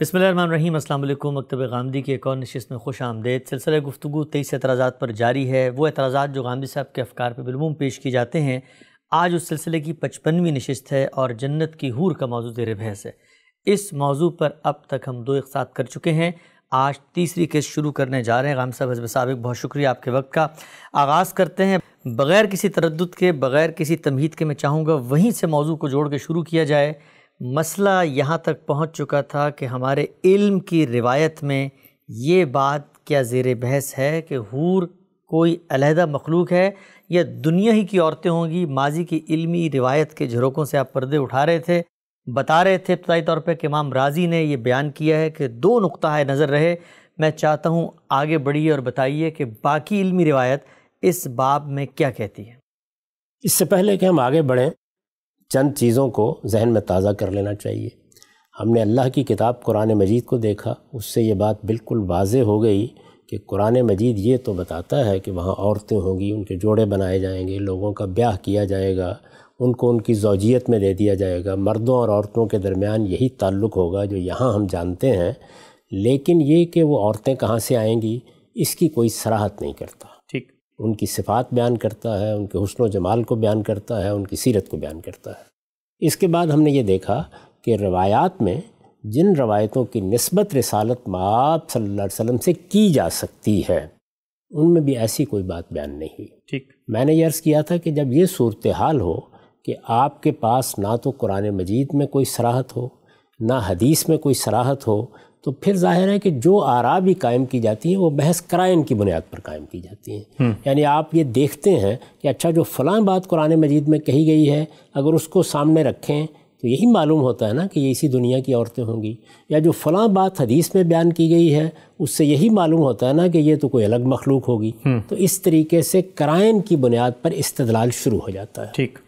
बसमीम अल्लाम मकतब गांधी की एक और नशस्त में खुश आमदेद सिलसिला गुफ्तु तेईस एतराज़ा पर जारी है वो एतराज़ा जो गांधी साहब के अफकार पर बिलमूम पेश किए जाते हैं आज उस सिलसिले की पचपनवीं नशस्त है और जन्नत की हूर का मौजू जेर बहस है इस मौजू पर अब तक हम दो इकसात कर चुके हैं आज तीसरी केस शुरू करने जा रहे हैं गांधी साहब हजब सबक बहुत शुक्रिया आपके वक्त का आगाज़ करते हैं बग़ैर किसी तरद के बग़ैर किसी तमहीद के मैं चाहूँगा वहीं से मौजू को जोड़ के शुरू किया जाए मसला यहाँ तक पहुँच चुका था कि हमारे इल्म की रिवायत में ये बात क्या जेर बहस है कि हूर कोई अलहदा मखलूक है या दुनिया ही की औरतें होंगी माजी की इल्मी रिवायत के झरोकों से आप पर्दे उठा रहे थे बता रहे थे इब्तदाई तौर पर कि इमाम राजी ने यह बयान किया है कि दो नुक़ा है नज़र रहे मैं चाहता हूँ आगे बढ़िए और बताइए कि बाकी इल्मी रिवायत इस बाब में क्या कहती है इससे पहले कि हम आगे बढ़ें चंद चीज़ों को जहन में ताज़ा कर लेना चाहिए हमने अल्लाह की किताब कुरान मजीद को देखा उससे ये बात बिल्कुल वाज हो गई कि कुरान मजीद ये तो बताता है कि वहाँ औरतें होंगी उनके जोड़े बनाए जाएंगे लोगों का ब्याह किया जाएगा उनको उनकी जोजियत में दे दिया जाएगा मर्दों और औरतों के दरमियान यही ताल्लुक़ होगा जो यहाँ हम जानते हैं लेकिन ये कि वो औरतें कहाँ से आएँगी इसकी कोई सराहत नहीं करता उनकी सिफात बयान करता है उनके हसन जमाल को बयान करता है उनकी सीरत को बयान करता है इसके बाद हमने ये देखा कि रवायात में जिन रवायतों की नस्बत रसालत माप सल्लल्लाहु वसल्लम से की जा सकती है उनमें भी ऐसी कोई बात बयान नहीं हुई ठीक मैंने ये अर्ज़ किया था कि जब ये सूरत हाल हो कि आपके पास ना तो कुरान मजीद में कोई सराहत हो ना हदीस में कोई सराहत हो तो फिर जाहिर है कि जो आरा भी कायम की जाती हैं वो बहस क्राइन की बुनियाद पर कायम की जाती हैं हम्म। यानी आप ये देखते हैं कि अच्छा जो फ़लाँ बात कुरान मजीद में कही गई है अगर उसको सामने रखें तो यही मालूम होता है ना कि ये इसी दुनिया की औरतें होंगी या जो फ़लाँ बात हदीस में बयान की गई है उससे यही मालूम होता है ना कि ये तो कोई अलग मखलूक होगी हम्म। तो इस तरीके से क्राइन की बुनियाद पर इस्तलाल शुरू हो जाता है ठीक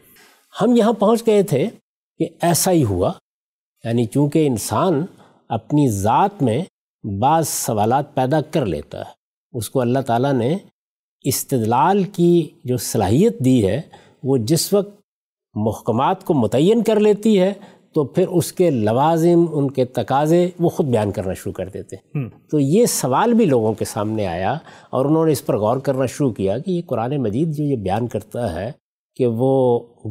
हम यहाँ पहुँच गए थे कि ऐसा ही हुआ यानी चूँकि इंसान अपनी ज़ात में बाज़ सवाल पैदा कर लेता है उसको अल्लाह ताला ने इस्तलाल की जो सलाहियत दी है वो जिस वक्त महकमात को मुतन कर लेती है तो फिर उसके लवाजिम उनके तकाजे वो ख़ुद बयान करना शुरू कर देते हैं हम्म। तो ये सवाल भी लोगों के सामने आया और उन्होंने इस पर गौर करना शुरू किया कि ये कुरान मजीद जो ये बयान करता है कि वो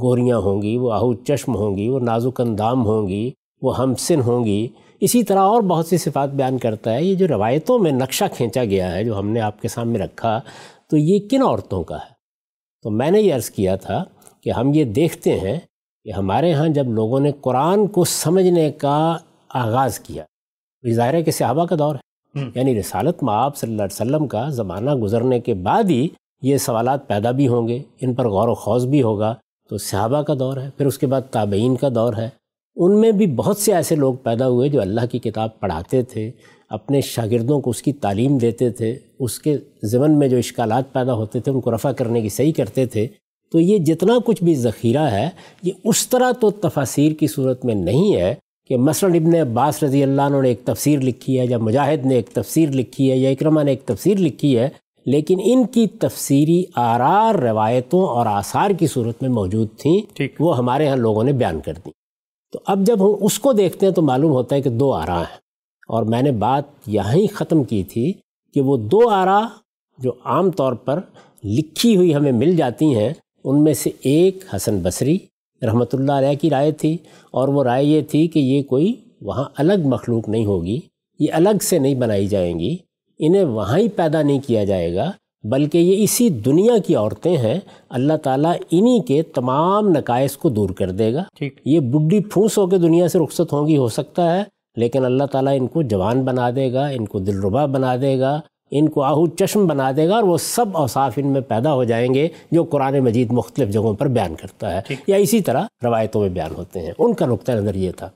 गोरियाँ होंगी वो आहू चश्म होंगी वो नाजुक अंदाम होंगी वो हमसिन होंगी इसी तरह और बहुत सी सिफात बयान करता है ये जो रवायतों में नक्शा खींचा गया है जो हमने आपके सामने रखा तो ये किन औरतों का है तो मैंने ये अर्ज़ किया था कि हम ये देखते हैं कि हमारे यहाँ जब लोगों ने कुरान को समझने का आगाज़ किया तो ज़ाहिर है कि सहाबा का दौर है हम्म। यानी रसालत माप सल्ला वसम का ज़माना गुजरने के बाद ही ये सवाल पैदा भी होंगे इन पर गौर व खौज भी होगा तो सहाबा का दौर है फिर उसके बाद ताबेन का दौर है उनमें भी बहुत से ऐसे लोग पैदा हुए जो अल्लाह की किताब पढ़ाते थे अपने शागिर्दों को उसकी तालीम देते थे उसके ज़मन में जो इश्काल पैदा होते थे उनको रफ़ा करने की सही करते थे तो ये जितना कुछ भी ज़ख़ीरा है ये उस तरह तो तफासिर की सूरत में नहीं है कि मसलन इबन अब्बास रज़ी अल्लाह ने एक तफसीर लिखी है या मुजाहिद ने एक तफसीर लिखी है या इक्रमा ने एक तफसीर लिखी है लेकिन इनकी तफसीरी आरार रवायतों और आसार की सूरत में मौजूद थी वो हमारे यहाँ लोगों ने बयान कर दी तो अब जब हम उसको देखते हैं तो मालूम होता है कि दो आरा हैं और मैंने बात यहीं ख़त्म की थी कि वो दो आरा जो आम तौर पर लिखी हुई हमें मिल जाती हैं उनमें से एक हसन बसरी ला की राय थी और वो राय ये थी कि ये कोई वहाँ अलग मखलूक नहीं होगी ये अलग से नहीं बनाई जाएंगी इन्हें वहाँ ही पैदा नहीं किया जाएगा बल्कि ये इसी दुनिया की औरतें हैं अल्लाह ताला इन्हीं के तमाम नकायस को दूर कर देगा ठीक ये बुढ़ी फूस होकर दुनिया से रुखसत होंगी हो सकता है लेकिन अल्लाह ताला इनको जवान बना देगा इनको दिलरुबा बना देगा इनको आहू चश्म बना देगा और वो सब औसाफ इन में पैदा हो जाएंगे जो कुरान मजीद मुख्तलिफ जगहों पर बयान करता है या इसी तरह रवायतों में बयान होते हैं उनका नुक़ नज़र ये था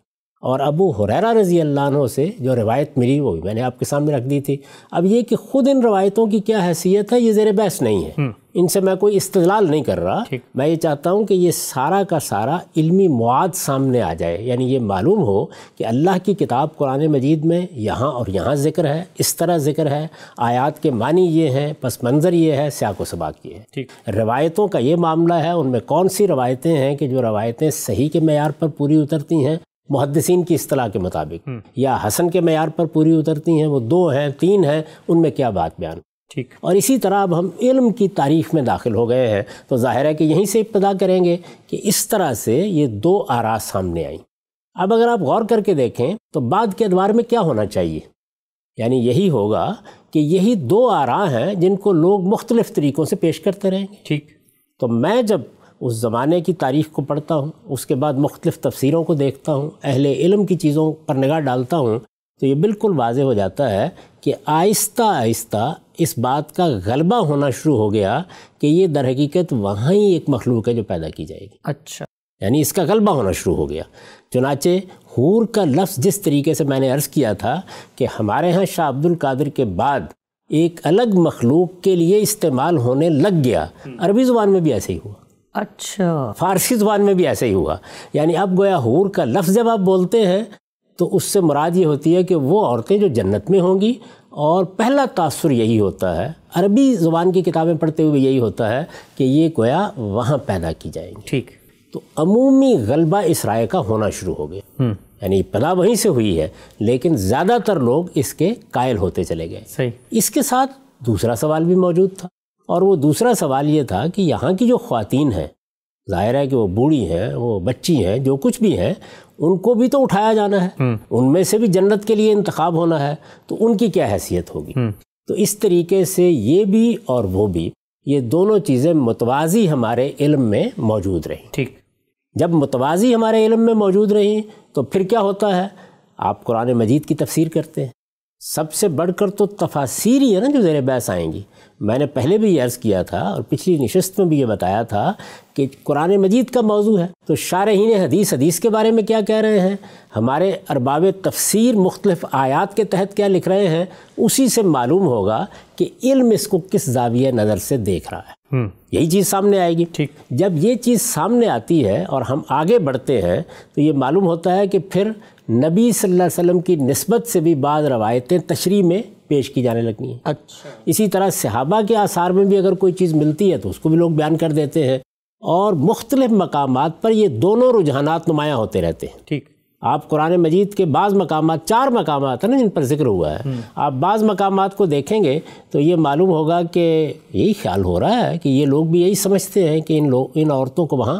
और अबू हुररा रज़ी अल्लाह से जो रवायत मिली वो भी मैंने आपके सामने रख दी थी अब ये कि ख़ुद इन रवायतों की क्या हैसियत है ये ज़ेर बहस नहीं है हम्म। इनसे मैं कोई इस्तलाल नहीं कर रहा मैं ये चाहता हूँ कि ये सारा का सारा इल्मी मवाद सामने आ जाए यानी ये मालूम हो कि अल्लाह की किताब कुरान मजीद में यहाँ और यहाँ ज़िक्र है इस तरह ज़िक्र है आयात के मानी ये हैं पस मंज़र ये है स्याक व सबाक ये है रवायतों का ये मामला है उनमें कौन सी रवायतें हैं कि जो रवायतें सही के मैार पर पूरी उतरती हैं मुहदसिन की असलाह के मुताबिक हम्म। या हसन के मैार पर पूरी उतरती हैं वो दो हैं तीन हैं उनमें क्या बात बयान ठीक और इसी तरह अब हम इलम की तारीफ में दाखिल हो गए हैं तो ज़ाहिर है कि यहीं से इब्तदा करेंगे कि इस तरह से ये दो आरा सामने आई अब अगर आप गौर करके देखें तो बाद के अदवार में क्या होना चाहिए यानी यही होगा कि यही दो आरा हैं जिनको लोग मुख्तलिफ तरीक़ों से पेश करते रहेंगे ठीक तो मैं जब उस ज़माने की तारीख़ को पढ़ता हूँ उसके बाद मुख्तलिफ़ तफसीरों को देखता हूँ अहल इलम की चीज़ों पर निगाह डालता हूँ तो ये बिल्कुल वाज हो जाता है कि आहिस्ता आहिस्ता इस बात का गलबा होना शुरू हो गया कि ये दर हकीकत वहाँ ही एक मखलूक है जो पैदा की जाएगी अच्छा यानी इसका गलबा होना शुरू हो गया चुनाचे हूर का लफ्ज़ जिस तरीके से मैंने अर्ज़ किया था कि हमारे यहाँ शाह अब्दुल कादिर के बाद एक अलग मखलूक के लिए इस्तेमाल होने लग गया हम्म। अरबी ज़ुबान में भी ऐसे ही हुआ अच्छा फारसी ज़बान में भी ऐसे ही हुआ यानी अब गोया हूर का लफ्ज़ जब आप बोलते हैं तो उससे मुराद ये होती है कि वो औरतें जो जन्नत में होंगी और पहला तासर यही होता है अरबी ज़ुबान की किताबें पढ़ते हुए यही होता है कि ये गोया वहाँ पैदा की जाएंगी ठीक तो अमूमी गलबा इस राय का होना शुरू हो गया हम्म। यानी पदा वहीं से हुई है लेकिन ज़्यादातर लोग इसके कायल होते चले गए सही इसके साथ दूसरा सवाल भी मौजूद था और वो दूसरा सवाल ये था कि यहाँ की जो ख़वातीन हैं ज़ाहिर है कि वो बूढ़ी हैं वो बच्ची हैं जो कुछ भी हैं उनको भी तो उठाया जाना है हम्म। उनमें से भी जन्नत के लिए इंतखब होना है तो उनकी क्या हैसियत होगी हम्म। तो इस तरीके से ये भी और वो भी ये दोनों चीज़ें मुतवाज़ी हमारे इल्म में मौजूद रहीं ठीक जब मुतवाज़ी हमारे इल्म में मौजूद रहीं तो फिर क्या होता है आप कुरान मजीद की तफसीर करते हैं सबसे बढ़कर तो तफासिर ही है ना जो जेर बहस आएंगी मैंने पहले भी अर्ज़ किया था और पिछली नशस्त में भी ये बताया था कि कुरान मजीद का मौजू है तो शारहीन हदीस हदीस के बारे में क्या कह रहे हैं हमारे अरबाब तफसीर मुख्तफ आयात के तहत क्या लिख रहे हैं उसी से मालूम होगा कि इल्म इसको किस जाविय नज़र से देख रहा है हम्म। यही चीज़ सामने आएगी ठीक जब ये चीज़ सामने आती है और हम आगे बढ़ते हैं तो ये मालूम होता है कि फिर नबी सल्लल्लाहु अलैहि वसल्लम की नस्बत से भी बाद रवायतें तशरी में पेश की जाने लगनी हैं अच्छा इसी तरह सहाबा के आसार में भी अगर कोई चीज़ मिलती है तो उसको भी लोग बयान कर देते हैं और मुख्तलिफ मकाम पर ये दोनों रुझान नुमायाँ होते रहते हैं ठीक आप कुरान मजीद के बाज़ मकाम चार मकाम हैं ना जिन पर जिक्र हुआ है हम्म। आप बाज़ मकाम को देखेंगे तो ये मालूम होगा कि यही ख्याल हो रहा है कि ये लोग भी यही समझते हैं कि इन लोग इन औरतों को वहाँ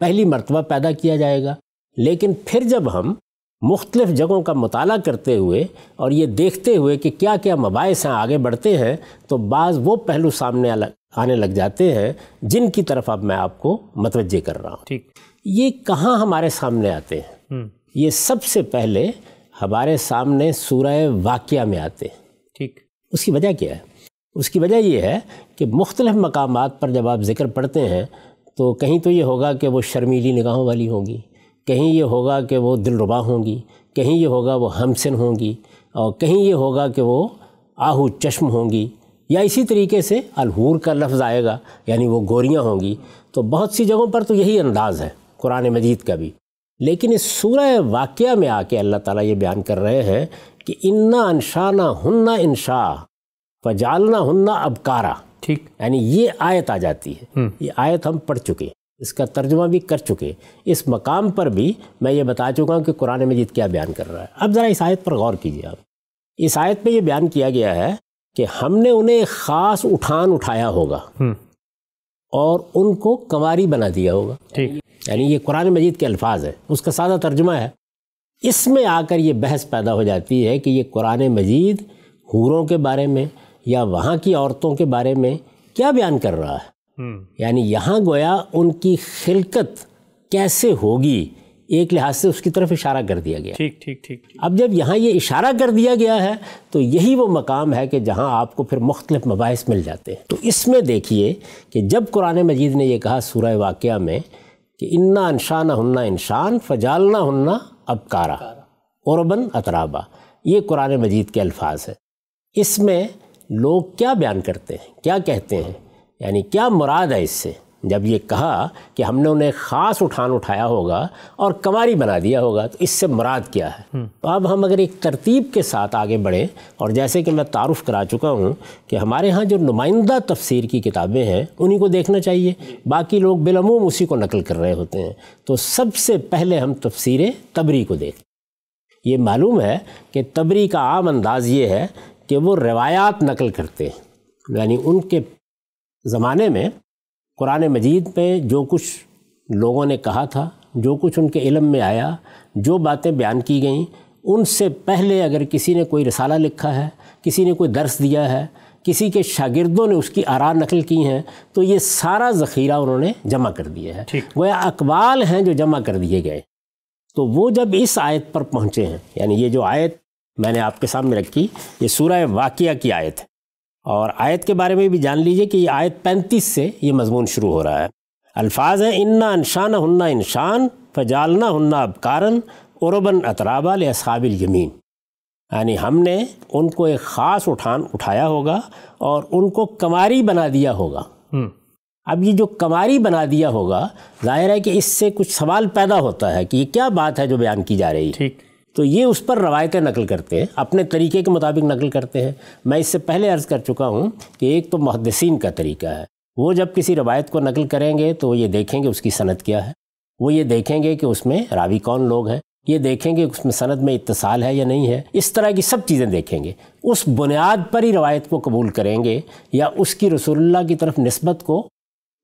पहली मरतबा पैदा किया जाएगा लेकिन फिर जब हम मुख्तलिफ़ जगहों का मताल करते हुए और ये देखते हुए कि क्या क्या मबास हैं आगे बढ़ते हैं तो बाज़ वो पहलू सामने आने लग जाते हैं जिनकी तरफ अब मैं आपको मतवजह कर रहा हूँ ठीक ये कहाँ हमारे सामने आते हैं हम्म। ये सबसे पहले हमारे सामने सूरह वाक़ में आते हैं ठीक उसकी वजह क्या है उसकी वजह यह है कि मुख्तलिफ़ मकाम पर जब आप ज़िक्र पढ़ते हैं तो कहीं तो ये होगा कि वो शर्मीली निगाहों वाली होंगी कहीं ये होगा कि वो दिलरुबा होंगी कहीं ये होगा वो हमसिन होंगी और कहीं ये होगा कि वो आहू चश्म होंगी या इसी तरीके से अलहूर का लफ्ज़ आएगा यानी वो गोरियाँ होंगी तो बहुत सी जगहों पर तो यही अंदाज़ है कुरान मजीद का भी लेकिन इस सूरह वाक़ में आके अल्लाह ताला ये बयान कर रहे हैं कि इन्ना अनशाना हन्ना इनशा फजालना हन्ना अबकारा ठीक यानी ये आयत आ जाती है हम्म। ये आयत हम पढ़ चुके हैं इसका तर्जुमा भी कर चुके इस मकाम पर भी मैं ये बता चुका हूँ कि कुरान मजीद क्या बयान कर रहा है अब ज़रा इस आयत पर गौर कीजिए आप इस आयत में ये बयान किया गया है कि हमने उन्हें ख़ास उठान उठाया होगा हम्म। और उनको कंवारी बना दिया होगा ठीक यानी ये कुरान मजीद के अल्फाज है उसका सादा तर्जुमा है इसमें आकर ये बहस पैदा हो जाती है कि ये कुरान मजीद हूरों के बारे में या वहाँ की औरतों के बारे में क्या बयान कर रहा है हम्म। यानी यहाँ गोया उनकी खिलकत कैसे होगी एक लिहाज से उसकी तरफ इशारा कर दिया गया ठीक ठीक ठीक अब जब यहाँ ये इशारा कर दिया गया है तो यही वो मकाम है कि जहाँ आपको फिर मुख्तलिफ मबास मिल जाते हैं तो इसमें देखिए कि जब कुरान मजीद ने यह कहा सूरह वाक़ में कि इन्ना अनशाना हन्ना इंसान फजालना हन्ना अबकारा औरबन अतराबा ये कुरान मजीद के अल्फाज है इसमें लोग क्या बयान करते हैं क्या कहते हैं यानी क्या मुराद है इससे जब ये कहा कि हमने उन्हें ख़ास उठान उठाया होगा और कमारी बना दिया होगा तो इससे मुराद क्या है हम्म। तो अब हम अगर एक तरतीब के साथ आगे बढ़ें और जैसे कि मैं तारुफ़ करा चुका हूँ कि हमारे यहाँ जो नुमाइंदा तफसीर की किताबें हैं उन्हीं को देखना चाहिए बाकी लोग बिलमूम उसी को नकल कर रहे होते हैं तो सबसे पहले हम तफसीरें तबरी को देखें ये मालूम है कि तबरी का आम अंदाज़ ये है कि वो रवायात नकल करते हैं यानी उनके ज़माने में कुरान मजीद में जो कुछ लोगों ने कहा था जो कुछ उनके इलम में आया जो बातें बयान की गईं उनसे पहले अगर किसी ने कोई रसाला लिखा है किसी ने कोई दर्स दिया है किसी के शागिर्दों ने उसकी आरा नकल की हैं तो ये सारा ज़ख़ीरा उन्होंने जमा कर दिया है वह अकबाल हैं जो जमा कर दिए गए तो वो जब इस आयत पर पहुँचे हैं यानी ये जो आयत मैंने आपके सामने रखी ये सूर्य वाक़ की आयत है और आयत के बारे में भी जान लीजिए कि ये आयत पैंतीस से ये मजमून शुरू हो रहा है अल्फाज हैं इन्ना अनशान हन्ना इंशान फजालना हन्ना कारन औरबन अतराबा लसाबिल यमीन यानी हमने उनको एक ख़ास उठान उठाया होगा और उनको कमारी बना दिया होगा हम्म। अब ये जो कमारी बना दिया होगा जाहिर है कि इससे कुछ सवाल पैदा होता है कि ये क्या बात है जो बयान की जा रही है ठीक तो ये उस पर रवायतें नकल करते हैं अपने तरीके के मुताबिक नकल करते हैं मैं इससे पहले अर्ज़ कर चुका हूँ कि एक तो महदसिन का तरीका है वो जब किसी रवायत को नकल करेंगे तो ये देखेंगे उसकी सनत क्या है वो ये देखेंगे कि उसमें रावी कौन लोग हैं ये देखेंगे उसमें सनत में इतसाल है या नहीं है इस तरह की सब चीज़ें देखेंगे उस बुनियाद पर ही रवायत को कबूल करेंगे या उसकी रसोल्ला की तरफ नस्बत को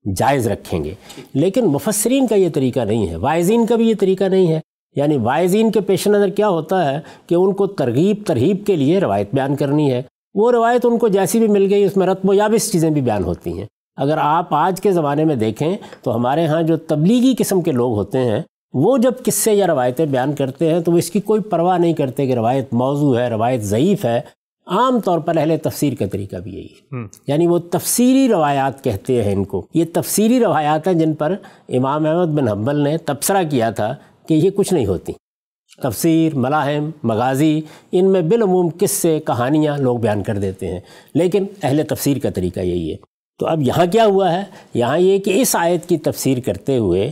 जायज़ रखेंगे लेकिन मुफसरीन का ये तरीका नहीं है वायजीन का भी ये तरीका नहीं है यानी वायजीन के पेश नज़र क्या होता है कि उनको तरगीब तरहीब के लिए रवायत बयान करनी है वो रवायत उनको जैसी भी मिल गई उसमें रत्म याबिस चीज़ें भी बयान होती हैं अगर आप आज के ज़माने में देखें तो हमारे यहाँ जो तबलीगी किस्म के लोग होते हैं वो जब किस्से या रवायतें बयान करते हैं तो वो इसकी कोई परवाह नहीं करते कि रवायत मौजू है रवायत ज़यीफ़ है आम तौर पर अहले तफसीर का तरीका भी यही है हम्म। यानी वो तफसीरी रवायात कहते हैं इनको ये तफसीरी रवायात हैं जिन पर इमाम अहमद बिन हम्बल ने तबसरा किया था कि ये कुछ नहीं होती तफसीर मलाहम मगाजी इन में बिलूम किस्से कहानियाँ लोग बयान कर देते हैं लेकिन अहल तफसीर का तरीका यही है तो अब यहाँ क्या हुआ है यहाँ ये कि इस आयत की तफसीर करते हुए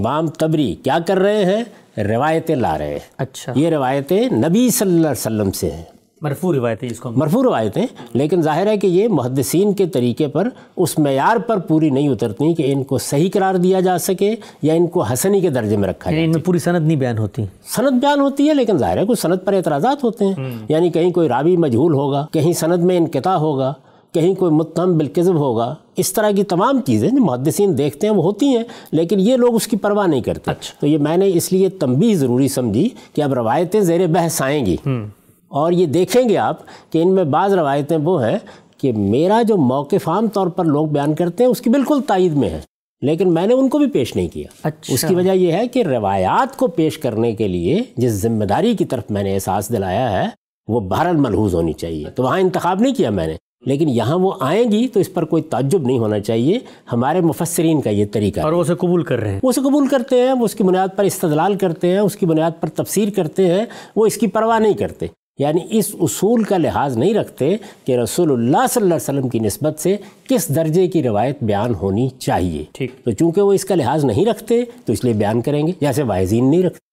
इमाम तबरी क्या कर रहे हैं रिवायतें ला रहे हैं अच्छा ये रवायतें नबी सल्लल्लाहु अलैहि वसल्लम से हैं मरफू रवायतें इसको मरफू रवायतें लेकिन जाहिर है कि ये मुहदसिन के तरीके पर उस मैार पर पूरी नहीं उतरती कि इनको सही करार दिया जा सके या इनको हसनी के दर्जे में रखा जाए इनमें पूरी सनत नहीं बयान होती सनत बयान होती है लेकिन जाहिर है कुछ सनत पर एतराज़ होते हैं हम्म। यानी कहीं कोई रावी मजहूल होगा कहीं सनत में इनकता होगा कहीं कोई मुतम बिलकज़ब होगा इस तरह की तमाम चीज़ें जो मुहदसिन देखते हैं वो होती हैं लेकिन ये लोग उसकी परवाह नहीं करते अच्छा। तो ये मैंने इसलिए तंबी ज़रूरी समझी कि अब रवायतें ज़ेर बहस आएँगी हम्म। और ये देखेंगे आप कि इनमें बाज़ रवायतें वो हैं कि मेरा जो मौक़ आम तौर पर लोग बयान करते हैं उसकी बिल्कुल तायद में है लेकिन मैंने उनको भी पेश नहीं किया अच्छा। उसकी वजह यह है कि रवायात को पेश करने के लिए जिस जिम्मेदारी की तरफ मैंने एहसास दिलाया है वो बहरल मलहूज होनी चाहिए तो वहाँ इंतखब नहीं किया मैंने लेकिन यहाँ वो आएंगी तो इस पर कोई तजुब नहीं होना चाहिए हमारे मुफसरीन का ये तरीका और उसे कबूल कर रहे हैं वो उसे कबूल करते हैं वो उसकी बुनियाद पर इस्तलाल करते हैं उसकी बुनियाद पर तफसीर करते हैं वो इसकी परवाह नहीं करते यानी इस उसूल का लिहाज नहीं रखते कि रसूलुल्लाह सल्लल्लाहु अलैहि वसल्लम की नस्बत से किस दर्जे की रिवायत बयान होनी चाहिए ठीक तो चूंकि वो इसका लिहाज नहीं रखते तो इसलिए बयान करेंगे जैसे वाहजीन नहीं रखते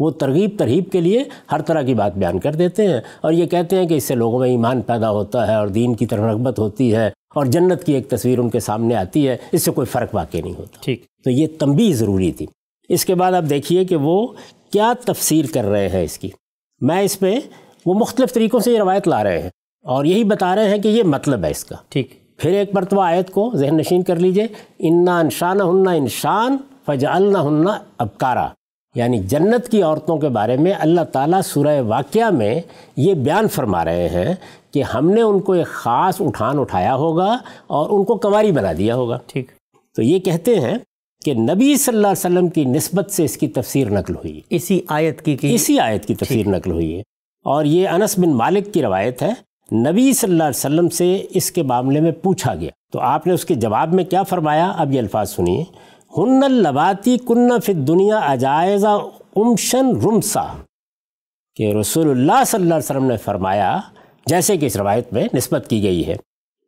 वो तरगीब तरहीब के लिए हर तरह की बात बयान कर देते हैं और ये कहते हैं कि इससे लोगों में ईमान पैदा होता है और दीन की तरफ रगबत होती है और जन्नत की एक तस्वीर उनके सामने आती है इससे कोई फ़र्क वाकई नहीं होता ठीक तो ये तंबी ज़रूरी थी इसके बाद आप देखिए कि वो क्या तफसीर कर रहे हैं इसकी मैं इस पर वो मुख्तलिफ तरीक़ों से ये रवायत ला रहे हैं और यही बता रहे हैं कि ये मतलब है इसका ठीक फिर एक मरतबा आयत को जहन नशीन कर लीजिए इन्ना इंशान हन्ना फज अल्ला हन्ना अबकारा यानी जन्नत की औरतों के बारे में अल्लाह ताला सूरह वाक़ में ये बयान फरमा रहे हैं कि हमने उनको एक ख़ास उठान उठाया होगा और उनको कंवारी बना दिया होगा ठीक तो ये कहते हैं कि नबी सल्लल्लाहु अलैहि वसल्लम की नस्बत से इसकी तफसीर नकल हुई इसी आयत की, की इसी आयत की तफसीर नकल हुई है और ये अनस बिन मालिक की रवायत है नबी सल्लल्लाहु अलैहि वसल्लम से इसके मामले में पूछा गया तो आपने उसके जवाब में क्या फरमाया अब ये अल्फाज सुनिए हन्नल लबाती कुन्ना फिर दुनिया अजायज़ा उमशन रुमसा के रसोल्ला सल्लल्लाहु वसल्लम ने फरमाया जैसे कि इस रवायत में नस्बत की गई है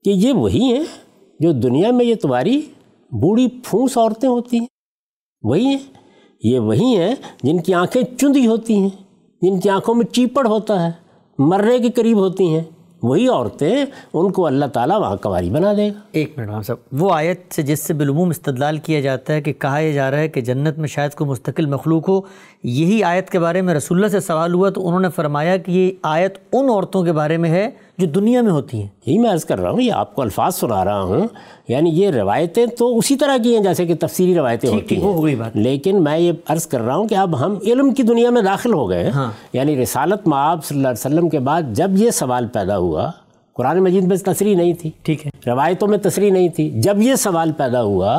कि ये वही हैं जो दुनिया में ये तुम्हारी बूढ़ी फूस औरतें होती हैं वही हैं ये वही हैं जिनकी आंखें चुंदी होती हैं जिनकी आंखों में चीपड़ होता है मरने के करीब होती हैं वही औरतें उनको अल्लाह ताला वहाँ कवारी बना देगा एक मिनट मैम साहब वो आयत से जिससे बिलूम इस्तदलाल किया जाता है कि कहा यह जा रहा है कि जन्नत में शायद कोई मुस्तकिल मखलूक हो यही आयत के बारे में रसुल्ला से सवाल हुआ तो उन्होंने फरमाया कि ये आयत उन औरतों के बारे में है जो दुनिया में होती हैं यही मैं अर्ज़ कर रहा हूँ ये आपको अल्फाज सुना रहा हूँ यानी ये रवायतें तो उसी तरह की हैं जैसे कि तफसीरी रवायतें होती हैं हो लेकिन मैं ये अर्ज़ कर रहा हूँ कि अब हम इल्म की दुनिया में दाखिल हो गए हाँ। यानी रसालत माब वसम के बाद जब ये सवाल पैदा हुआ कुरान मजीद में तसरी नहीं थी ठीक है रवायतों में तसरी नहीं थी जब ये सवाल पैदा हुआ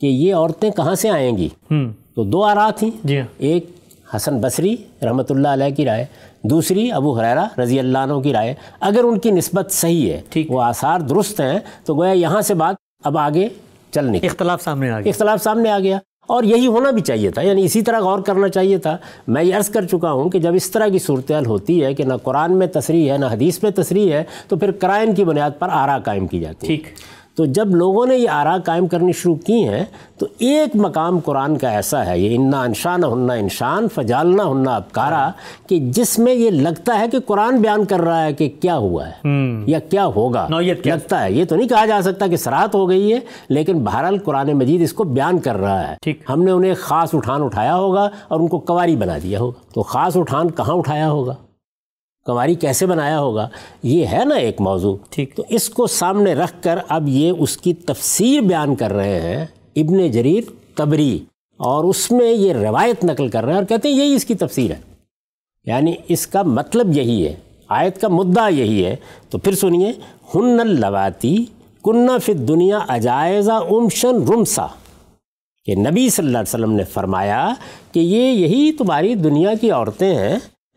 कि ये औरतें कहाँ से आएंगी हम्म। तो दो आरा थी हाँ। एक हसन बसरी रहमतुल्लाह अलैह की राय दूसरी अबू हरेरा रजी अल्लाह की राय अगर उनकी नस्बत सही है ठीक वो आसार दुरुस्त हैं तो गोया यहाँ से बात अब आगे चलने इख्तलाफ सामने आ गया इख्तलाफ सामने आ गया और यही होना भी चाहिए था यानी इसी तरह गौर करना चाहिए था मैं ये अर्ज़ कर चुका हूँ कि जब इस तरह की सूरत होती है कि ना कुरान में तसरी है ना हदीस में तसरी है तो फिर क्राइन की बुनियाद पर आरा कायम की जाती है ठीक तो जब लोगों ने ये आरा कायम करनी शुरू की हैं तो एक मकाम कुरान का ऐसा है ये इन्ना इंशान हन्ना इंशान फजालना हन्ना अबकारा कि जिसमें ये लगता है कि कुरान बयान कर रहा है कि क्या हुआ है हम्म। या क्या होगा लगता है ये तो नहीं कहा जा सकता कि सरात हो गई है लेकिन बहरहाल कुरान मजीद इसको बयान कर रहा है ठीक हमने उन्हें ख़ास उठान उठाया होगा और उनको कवारी बना दिया होगा तो ख़ास उठान कहाँ उठाया होगा कंवारी कैसे बनाया होगा ये है ना एक मौजू ठीक तो इसको सामने रख कर अब ये उसकी तफसीर बयान कर रहे हैं इबन जरीर तबरी और उसमें ये रवायत नकल कर रहे हैं और कहते हैं यही इसकी तफसीर है यानी इसका मतलब यही है आयत का मुद्दा यही है तो फिर सुनिए हन्न लवाती कुन्ना फिर दुनिया अजायज़ा उमशन रुमसा कि नबी सल्लल्लाहु अलैहि वसल्लम ने फरमाया कि ये यही तुम्हारी दुनिया की औरतें हैं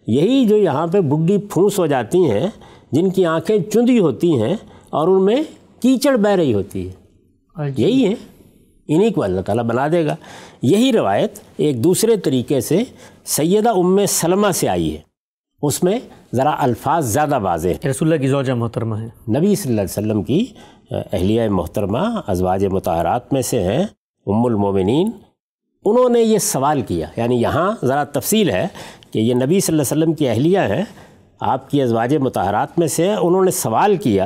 यही जो यहाँ पे बुढ़ी फूस हो जाती हैं जिनकी आंखें चुंदी होती हैं और उनमें कीचड़ बह रही होती है अच्छा। यही है इन्हीं को अल्लाह ताला बना देगा यही रवायत एक दूसरे तरीके से सैदा उम सलमा से आई है उसमें ज़रा अल्फाज ज़्यादा बाज़ है रसुल्ला की जोजा मोहतरमा है नबी सल्लल्लाहु अलैहि वसल्लम की अहलिया मोहतरमा अजवाज मतहरात में से हैं मोमिनीन उन्होंने ये सवाल किया यानी यहाँ ज़रा तफसील है कि ये नबी सल्लल्लाहु अलैहि वसल्लम की अहलियाँ हैं आपकी अजवाज मतहरात में से उन्होंने सवाल किया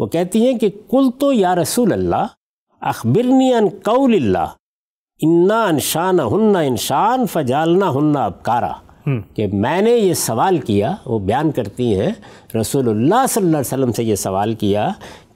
वो कहती हैं कि कुल तो या रसूल अल्लाह अखबरनी अन कौल इन्ना अनशान हन्ना इंशान फजालना हन्ना अबकारा हम्म। कि मैंने ये सवाल किया वो बयान करती हैं रसूलुल्लाह सल्लल्लाहु अलैहि वसल्लम से ये सवाल किया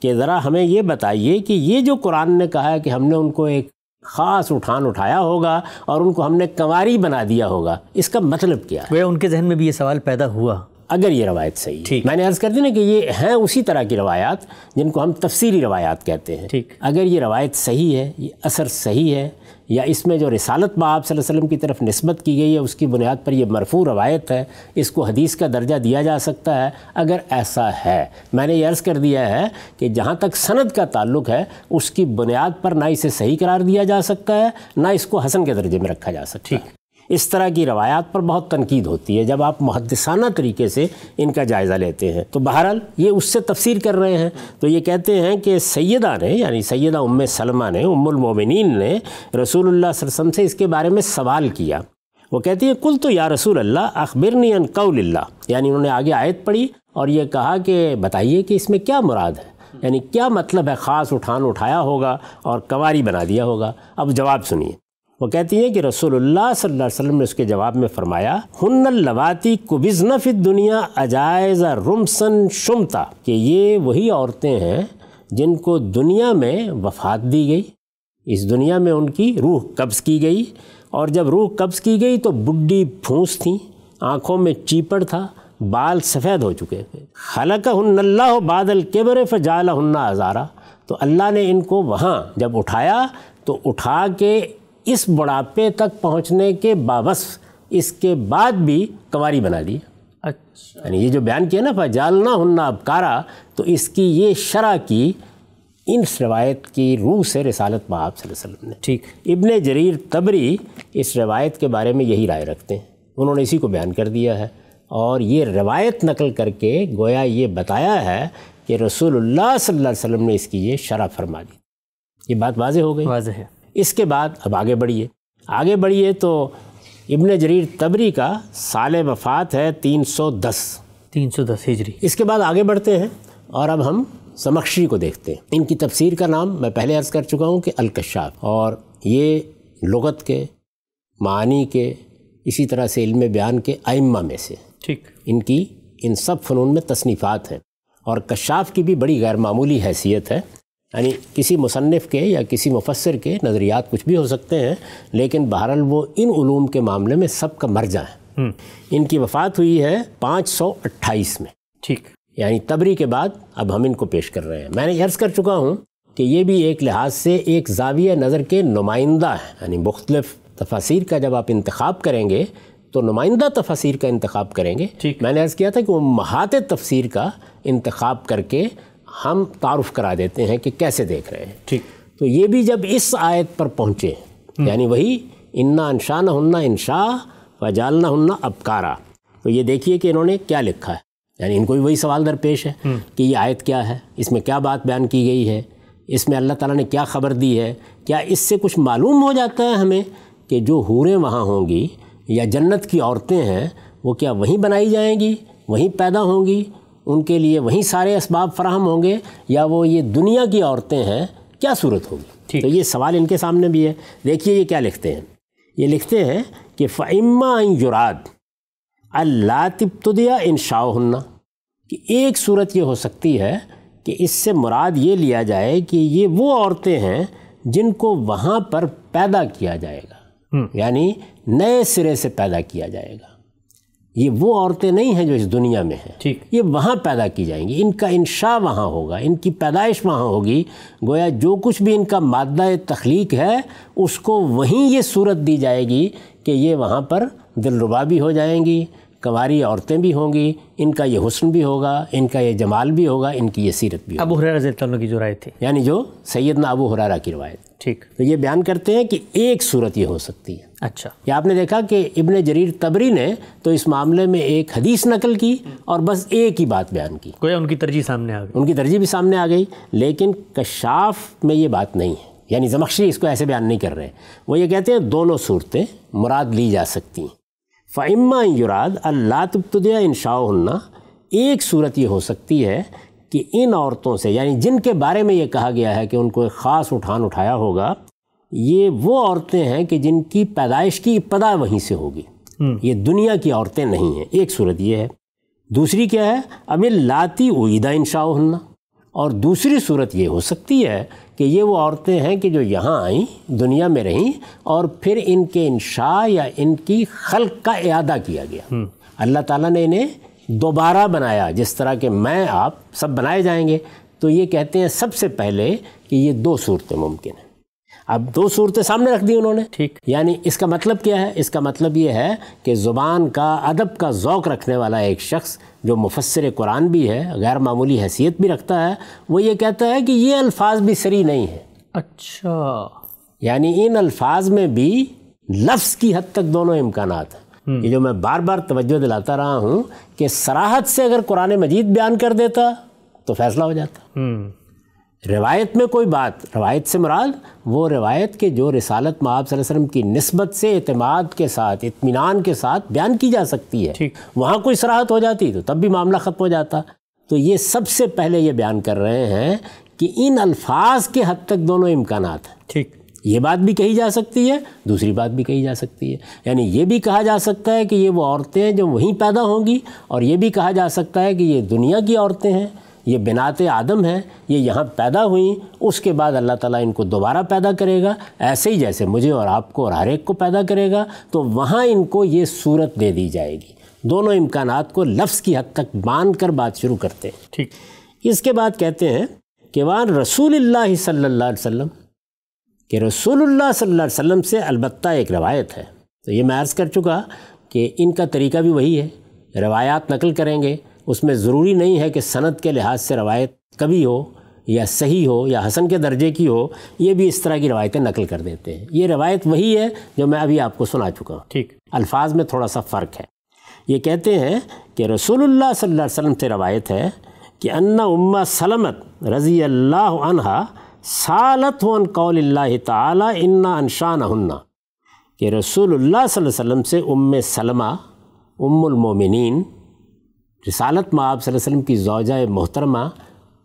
कि ज़रा हमें ये बताइए कि ये जो कुरान ने कहा है कि हमने उनको एक खास उठान उठाया होगा और उनको हमने कंवारी बना दिया होगा इसका मतलब क्या है उनके जहन में भी ये सवाल पैदा हुआ अगर ये रवायत सही ठीक मैंने अर्ज़ कर दी ना कि ये हैं उसी तरह की रवायात जिनको हम तफसीली रवायात कहते हैं ठीक अगर ये रवायत सही है ये असर सही है या इसमें जो रिसालत बाब वसल्लम की तरफ नस्बत की गई है उसकी बुनियाद पर यह मरफू रवायत है इसको हदीस का दर्जा दिया जा सकता है अगर ऐसा है मैंने ये अर्ज़ कर दिया है कि जहाँ तक सनद का ताल्लुक है उसकी बुनियाद पर ना इसे सही करार दिया जा सकता है ना इसको हसन के दर्जे में रखा जा सकता है इस तरह की रवायात पर बहुत तनकीद होती है जब आप मुहदसाना तरीके से इनका जायज़ा लेते हैं तो बहरहाल ये उससे तफसीर कर रहे हैं तो ये कहते हैं कि सैदा ने यानी सैदा उम सलमा ने उमोमिन ने रसूल सरसम से इसके बारे में सवाल किया वो कहती है कुल तो या रसूल अल्लाह अखबिरनी अन कौल्ला यानी उन्होंने आगे आयत पढ़ी और ये कहा कि बताइए कि इसमें क्या मुराद है यानी क्या मतलब है ख़ास उठान उठाया होगा और कवारी बना दिया होगा अब जवाब सुनिए वो कहती हैं कि रसोल्ला सल्लल्लाहु वसल्लम ने उसके जवाब में फरमाया हन्नल लवाती कुबिजन फित दुनिया अजायज़ रुमसन शुमता कि ये वही औरतें हैं जिनको दुनिया में वफात दी गई इस दुनिया में उनकी रूह कब्ज़ की गई और जब रूह कब्ज़ की गई तो बुढ़ी फूस थी आँखों में चीपड़ था बाल सफ़ेद हो चुके थे हलक हन्नल्ला बादल केबर फ़जाला हन्ना हज़ारा तो अल्लाह ने इनको वहाँ जब उठाया तो उठा के इस बुढ़ापे तक पहुंचने के बावस इसके बाद भी कंवारी बना ली अच्छा यानी ये जो बयान किया ना फजाल ना हन्ना अबकारा तो इसकी ये शरा की इन रवायत की रूह से रसालत महब वसल्लम ने ठीक इबन जरीर तबरी इस रवायत के बारे में यही राय रखते हैं उन्होंने इसी को बयान कर दिया है और ये रवायत नकल करके गोया ये बताया है कि रसूलुल्लाह सल्लल्लाहु अलैहि वसल्लम ने इसकी ये शरा फरमा दी ये बात वाज हो गई वाज है इसके बाद अब आगे बढ़िए आगे बढ़िए तो इबन जरीर तबरी का साल वफ़ात है 310 310 हिजरी इसके बाद आगे बढ़ते हैं और अब हम समक्षी को देखते हैं इनकी तफसीर का नाम मैं पहले अर्ज़ कर चुका हूँ कि अलकशाफ और ये लगत के मानी के इसी तरह से इल्म बयान के आइम्मा में से ठीक इनकी इन सब फ़नून में तसनीफ़ात हैं और कशाफ की भी बड़ी गैरमूली हैसियत है यानी किसी मुसनफ़ के या किसी मुफसर के नज़रियात कुछ भी हो सकते हैं लेकिन बहरहाल वो इन उलूम के मामले में सब का मर्जा है हम्म। इनकी वफ़ात हुई है 528 में ठीक यानी तबरी के बाद अब हम इनको पेश कर रहे हैं मैंने अर्ज़ कर चुका हूँ कि ये भी एक लिहाज से एक जाविया नज़र के नुमाइंदा है यानी मुख्तलफ़ तफासिर का जब आप इंतखब करेंगे तो नुमाइंदा तफसर का इंतखब करेंगे मैंने अर्ज़ किया था कि वो महात तफसर का इंतखब करके हम तारुफ करा देते हैं कि कैसे देख रहे हैं ठीक तो ये भी जब इस आयत पर पहुँचे हम्म। यानी वही इन्ना अनशान हन्ना इनशा न हन्ना अबकारा तो ये देखिए कि इन्होंने क्या लिखा है यानी इनको भी वही सवाल दरपेश है हम्म। कि ये आयत क्या है इसमें क्या बात बयान की गई है इसमें अल्लाह ताला ने क्या ख़बर दी है क्या इससे कुछ मालूम हो जाता है हमें कि जो हूरें वहाँ होंगी या जन्नत की औरतें हैं वो क्या वहीं बनाई जाएंगी वहीं पैदा होंगी उनके लिए वहीं सारे इसबाब फराहम होंगे या वो ये दुनिया की औरतें हैं क्या सूरत होगी तो ये सवाल इनके सामने भी है देखिए ये क्या लिखते हैं ये लिखते हैं कि फ़ैमा जुराद अल्ला तिब्तदिया इन शाहन्ना कि एक सूरत ये हो सकती है कि इससे मुराद ये लिया जाए कि ये वो औरतें हैं जिनको वहाँ पर पैदा किया जाएगा हम्म। यानी नए सिरे से पैदा किया जाएगा ये वो औरतें नहीं हैं जो इस दुनिया में हैं ठीक ये वहाँ पैदा की जाएंगी इनका इंशा वहाँ होगा इनकी पैदाइश वहाँ होगी गोया जो कुछ भी इनका मादा तख्लीक है उसको वहीं ये सूरत दी जाएगी कि ये वहाँ पर दिलरुबा भी हो जाएंगी कंवारी औरतें भी होंगी इनका ये हुसन भी होगा इनका ये जमाल भी होगा इनकी ये सीरत भी अबू हुरारा रजी की जो राय थी यानी जो सैदना अबू हुरारा की रवायत ठीक तो ये बयान करते हैं कि एक सूरत ये हो सकती है अच्छा ये आपने देखा कि इबन जरीर तबरी ने तो इस मामले में एक हदीस नकल की और बस एक ही बात बयान की कोई उनकी तरजीह सामने आ गई उनकी तरजीह भी सामने आ गई लेकिन कशाफ में ये बात नहीं है यानी जमक्शी इसको ऐसे बयान नहीं कर रहे वो ये कहते हैं दोनों सूरतें मुराद ली जा सकती हैं फ़ाइमा युराद अल्ला इन शाहन्ना एक सूरत ये हो सकती है कि इन औरतों से यानी जिनके बारे में ये कहा गया है कि उनको एक ख़ास उठान उठाया होगा ये वो औरतें हैं कि जिनकी पैदाइश की इब्तदा वहीं से होगी हम्म। ये दुनिया की औरतें नहीं हैं एक सूरत ये है दूसरी क्या है अमिल लाती उदा शाहन्ना और दूसरी सूरत ये हो सकती है कि ये वो औरतें हैं कि जो यहाँ आईं दुनिया में रहीं और फिर इनके इंशा या इनकी खल्क का अदा किया गया हम्म। अल्लाह ताला ने इन्हें दोबारा बनाया जिस तरह के मैं आप सब बनाए जाएंगे तो ये कहते हैं सबसे पहले कि ये दो सूरतें मुमकिन हैं अब दो सूरतें सामने रख दी उन्होंने ठीक यानी इसका मतलब क्या है इसका मतलब ये है कि ज़ुबान का अदब का ज़ौक रखने वाला एक शख्स जो मुफसर कुरान भी है गैर मामूली हैसियत भी रखता है वो ये कहता है कि ये अल्फाज भी सरी नहीं है अच्छा यानी इन अल्फाज में भी लफ्ज़ की हद तक दोनों इम्कान हैं हम्म। ये जो मैं बार बार तवज्जो दिलाता रहा हूँ कि सराहत से अगर कुरान मजीद बयान कर देता तो फैसला हो जाता हम्म। रवायत में कोई बात रवायत से मुराद वो रवायत के जो रसालत आप वसल्लम की नस्बत से अतमाद के साथ इतमान के साथ बयान की जा सकती है वहाँ कोई सराहत हो जाती तो तब भी मामला ख़त्म हो जाता तो ये सबसे पहले ये बयान कर रहे हैं कि इन अल्फाज के हद तक दोनों इम्कान हैं ठीक ये बात भी कही जा सकती है दूसरी बात भी कही जा सकती है यानी ये भी कहा जा सकता है कि ये वो औरतें हैं जो वहीं पैदा होंगी और ये भी कहा जा सकता है कि ये दुनिया की औरतें हैं ये बिनात आदम हैं ये यहाँ पैदा हुई उसके बाद अल्लाह ताला इनको दोबारा पैदा करेगा ऐसे ही जैसे मुझे और आपको और हर एक को पैदा करेगा तो वहाँ इनको ये सूरत दे दी जाएगी दोनों इम्कान को लफ्ज़ की हद तक मान कर बात शुरू करते हैं ठीक इसके बाद कहते हैं कि वान रसूल सल्ला कि रसूलुल्लाह सल्लम से अलबत् एक रवायत है तो ये मैं अर्ज़ कर चुका कि इनका तरीका भी वही है रवायात नकल करेंगे उसमें ज़रूरी नहीं है कि सनत के लिहाज से रवायत कभी हो या सही हो या हसन के दर्जे की हो ये भी इस तरह की रवायतें नकल कर देते हैं ये रवायत वही है जो मैं अभी आपको सुना चुका हूँ ठीक अल्फाज में थोड़ा सा फ़र्क है ये कहते हैं कि रसूलुल्लाह सल्लल्लाहु अलैहि वसल्लम से रवायत है कि अन्ना उम्मा सलमत रज़ी अल्लाह अनहा सालत वन कौल ताला इन्ना अनशान हन्ना कि रसूलुल्लाह सल्लल्लाहु अलैहि वसल्लम से उम्म सलमा उम्मुल मोमिनीन रिसालत माँ आप वसलम की जौजा मोहतरमा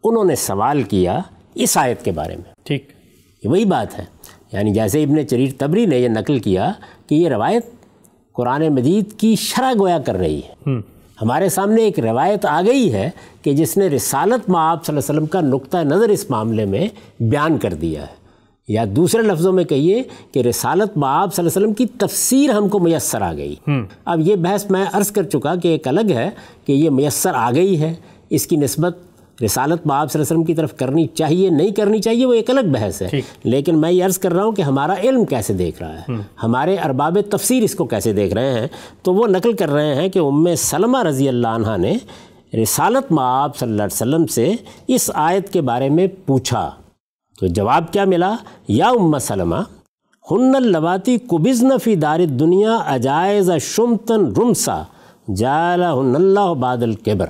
उन्होंने सवाल किया इस आयत के बारे में ठीक ये वही बात है यानी जैसे इबन चरीर तबरी ने यह नकल किया कि ये रवायत कुरान मजीद की शरा गोया कर रही है हम्म। हमारे सामने एक रवायत आ गई है कि जिसने रिसालत माँ आप का नुक़ नज़र इस मामले में बयान कर दिया है या दूसरे लफ्ज़ों में कहिए कि रसालत बाब वसल्लम की तफसीर हमको मैसर आ गई हम्म। अब ये बहस मैं अर्ज़ कर चुका कि एक अलग है कि ये मैसर आ गई है इसकी नस्बत रसालत बाब वसल्लम की तरफ करनी चाहिए नहीं करनी चाहिए वो एक अलग बहस है लेकिन मैं ये अर्ज़ कर रहा हूँ कि हमारा इल्म कैसे देख रहा है हम्म। हमारे अरबाब तफसीर इसको कैसे देख रहे हैं तो वो नकल कर रहे हैं कि उम सलमा रज़ी अल्लाह ने रसालत माब सल्लम से इस आयत के बारे में पूछा तो जवाब क्या मिला या उम्म सलमा लवाती कुबिज़न फ़ी दार दुनिया अजायज़ शुमतन रुमसा जाला बादल केबर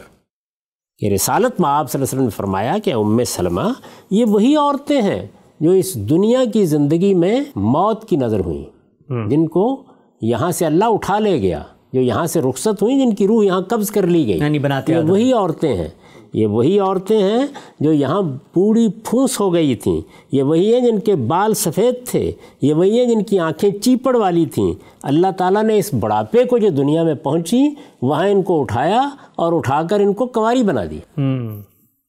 ये रिसालत में आप ने फरमाया कि उम सलमा ये वही औरतें हैं जो इस दुनिया की ज़िंदगी में मौत की नज़र हुई हम्म। जिनको यहाँ से अल्लाह उठा ले गया जो यहाँ से रुखसत हुई जिनकी रूह यहाँ कब्ज़ कर ली गई यानी वही औरतें हैं ये वही औरतें हैं जो यहाँ पूरी फूस हो गई थीं ये वही हैं जिनके बाल सफ़ेद थे ये वही हैं जिनकी आंखें चीपड़ वाली थीं अल्लाह ताला ने इस बुढ़ापे को जो दुनिया में पहुँची वहाँ इनको उठाया और उठाकर इनको कंवारी बना दी हम्म।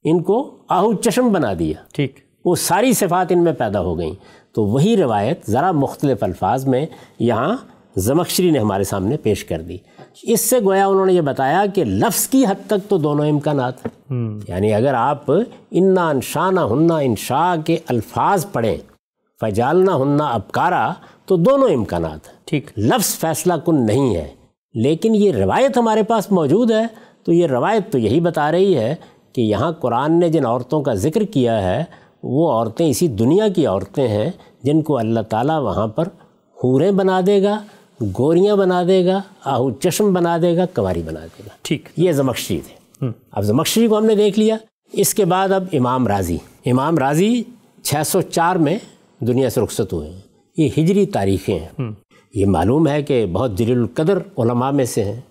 इनको आहू चश्म बना दिया ठीक वो सारी सिफात इनमें पैदा हो गई तो वही रवायत ज़रा मुख्तलिफ़ अल्फाज में यहाँ जमकश्री ने हमारे सामने पेश कर दी इससे गोया उन्होंने ये बताया कि लफ्स की हद तक तो दोनों इम्कान यानी अगर आप इन्ना अनशाना हन्ना इनशा के अल्फाज पढ़ें फजालना हन्ना अबकारा तो दोनों इम्कान ठीक लफ्स फैसला कन नहीं है लेकिन ये रवायत हमारे पास मौजूद है तो ये रवायत तो यही बता रही है कि यहाँ कुरान ने जिन औरतों का जिक्र किया है वो औरतें इसी दुनिया की औरतें हैं जिनको अल्लाह ताला वहाँ पर हूरें बना देगा गोरियाँ बना देगा आहू चश्म बना देगा कवारी बना देगा ठीक ये जमकशी थे हम्म। अब जमकशी को हमने देख लिया इसके बाद अब इमाम राजी इमाम राजी 604 में दुनिया से रुखसत हुए हैं ये हिजरी तारीखें हैं हम्म। ये मालूम है कि बहुत दिलकदर उलमा में से हैं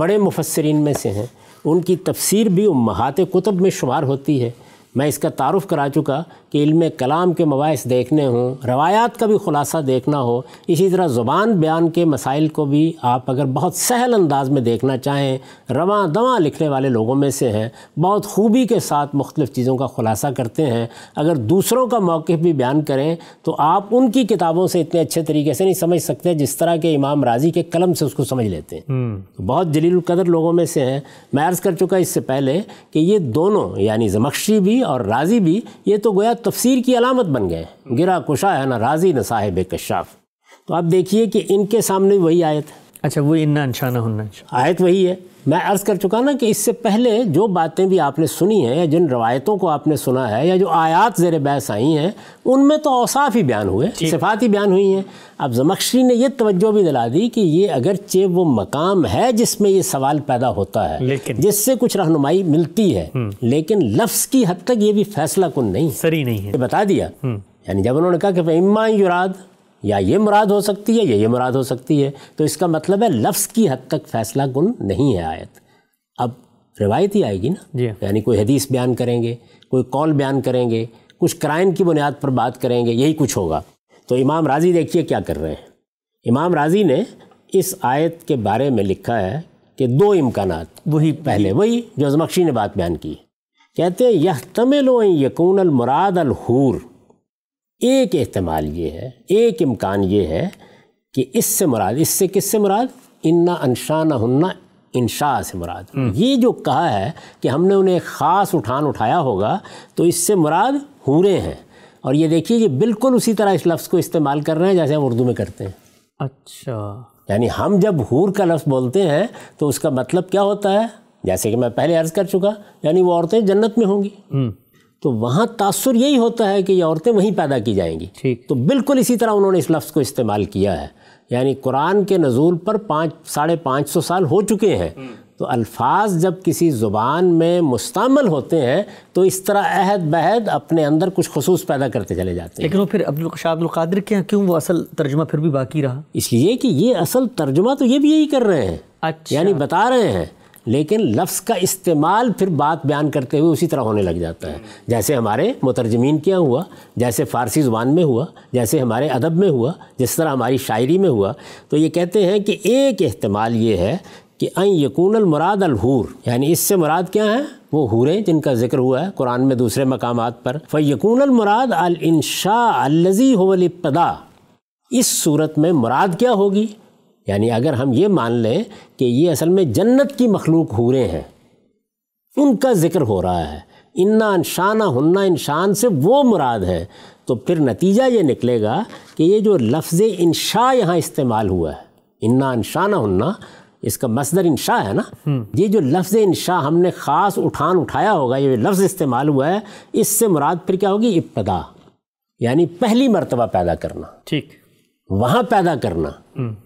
बड़े मुफसरिन में से हैं उनकी तफसीर भी महात कुतब में शुमार होती है मैं इसका तारुफ करा चुका कि इल्म कलाम के मबास देखने हों रवायात का भी ख़ुलासा देखना हो इसी तरह ज़ुबान बयान के मसाइल को भी आप अगर बहुत सहल अंदाज में देखना चाहें रवा दवा लिखने वाले लोगों में से हैं बहुत खूबी के साथ मुख्तफ़ चीज़ों का ख़ुलासा करते हैं अगर दूसरों का मौक़ भी बयान करें तो आप उनकी किताबों से इतने अच्छे तरीके से नहीं समझ सकते जिस तरह के इमाम राजी के कलम से उसको समझ लेते हैं हम्म। तो बहुत जलील कदर लोगों में से हैं मैं अर्ज़ कर चुका इससे पहले कि ये दोनों यानी जमक्शी भी भी और राज़ी भी ये तो गोया तफसीर की अलामत बन गए गिरा कुशा है ना राज़ी न साहिब कशाफ तो आप देखिए कि इनके सामने वही आयत है अच्छा वो इन्ना अनशाना आयत वही है मैं अर्ज़ कर चुका ना कि इससे पहले जो बातें भी आपने सुनी हैं या जिन रवायतों को आपने सुना है या जो आयात जेर बहस आई हैं उनमें तो औसाफ ही बयान हुए सिफात ही बयान हुई हैं अब जमक्शी ने यह तवज्जो भी दिला दी कि ये अगरचे वो मकाम है जिसमें ये सवाल पैदा होता है जिससे कुछ रहनुमाई मिलती है हम्म। लेकिन लफ्स की हद तक ये भी फैसला कुन नहीं सरी नहीं है बता दिया हम्म। यानी जब उन्होंने कहा कि इम्मा युराद या ये मुराद हो सकती है या ये मुराद हो सकती है तो इसका मतलब है लफ्ज़ की हद तक फ़ैसला गुन नहीं है आयत अब रिवायत ही आएगी ना यानी कोई हदीस बयान करेंगे कोई कौल बयान करेंगे कुछ क्राइन की बुनियाद पर बात करेंगे यही कुछ होगा तो इमाम राजी देखिए क्या कर रहे हैं इमाम राजी ने इस आयत के बारे में लिखा है कि दो इम्कान वही पहले वही जो जमक्शी ने बात बयान की कहते हैं यह तमिल यकून अलमुराद अलहूर एक इस्तेमाल ये है एक इम्कान ये है कि इससे मुराद इससे किससे मुराद इन्ना अनशाना हन्ना इंशा से मुराद हम्म। ये जो कहा है कि हमने उन्हें ख़ास उठान उठाया होगा तो इससे मुराद हूरे हैं और ये देखिए ये बिल्कुल उसी तरह इस लफ्ज़ को इस्तेमाल कर रहे हैं जैसे हम उर्दू में करते हैं अच्छा यानी हम जब हूर का लफ्ज़ बोलते हैं तो उसका मतलब क्या होता है जैसे कि मैं पहले अर्ज़ कर चुका यानी वो औरतें जन्नत में होंगी हम्म। तो वहाँ तासुर यही होता है कि ये औरतें वहीं पैदा की जाएंगी ठीक तो बिल्कुल इसी तरह उन्होंने इस लफ्ज़ को इस्तेमाल किया है यानी कुरान के नज़ूल पर पाँच साढ़े पाँच सौ साल हो चुके हैं हम्म। तो अल्फाज जब किसी ज़ुबान में मुस्तमल होते हैं तो इस तरह अहद बहद अपने अंदर कुछ खसूस पैदा करते चले जाते हैं लेकिन वो फिर अब्दुल्शाब्दुल्क़ादिर के क्यों वो असल तर्जुमा फिर भी बाकी रहा इसलिए कि ये असल तर्जुमा तो ये भी यही कर रहे हैं अच्छा। यानी बता रहे हैं लेकिन लफ्ज़ का इस्तेमाल फिर बात बयान करते हुए उसी तरह होने लग जाता है जैसे हमारे मुतरजमीन क्या हुआ जैसे फ़ारसी ज़ुबान में हुआ जैसे हमारे अदब में हुआ जिस तरह हमारी शायरी में हुआ तो ये कहते हैं कि एक अहतमाल ये है कि आई यकून मुराद अलहूर यानी इससे मुराद क्या है वो हूरें जिनका जिक्र हुआ है कुरान में दूसरे मकाम पर फ़यकून मुराद अल इनशा अलजी होलपदा इस सूरत में मुराद क्या होगी यानी अगर हम ये मान लें कि ये असल में जन्नत की मखलूक हूरें हैं उनका ज़िक्र हो रहा है इन्ना इंशाना हन्ना इंशान से वो मुराद है तो फिर नतीजा ये निकलेगा कि ये जो लफ्ज़ इंशा यहाँ इस्तेमाल हुआ है इन्ना इंशाना हन्ना इसका मसदर इंशा है ना हम्म। ये जो लफ्ज़ इंशा हमने ख़ास उठान उठाया होगा ये लफ्ज़ इस्तेमाल हुआ है इससे मुराद फिर क्या होगी इब्तदा यानी पहली मरतबा पैदा करना ठीक वहाँ पैदा करना हम्म।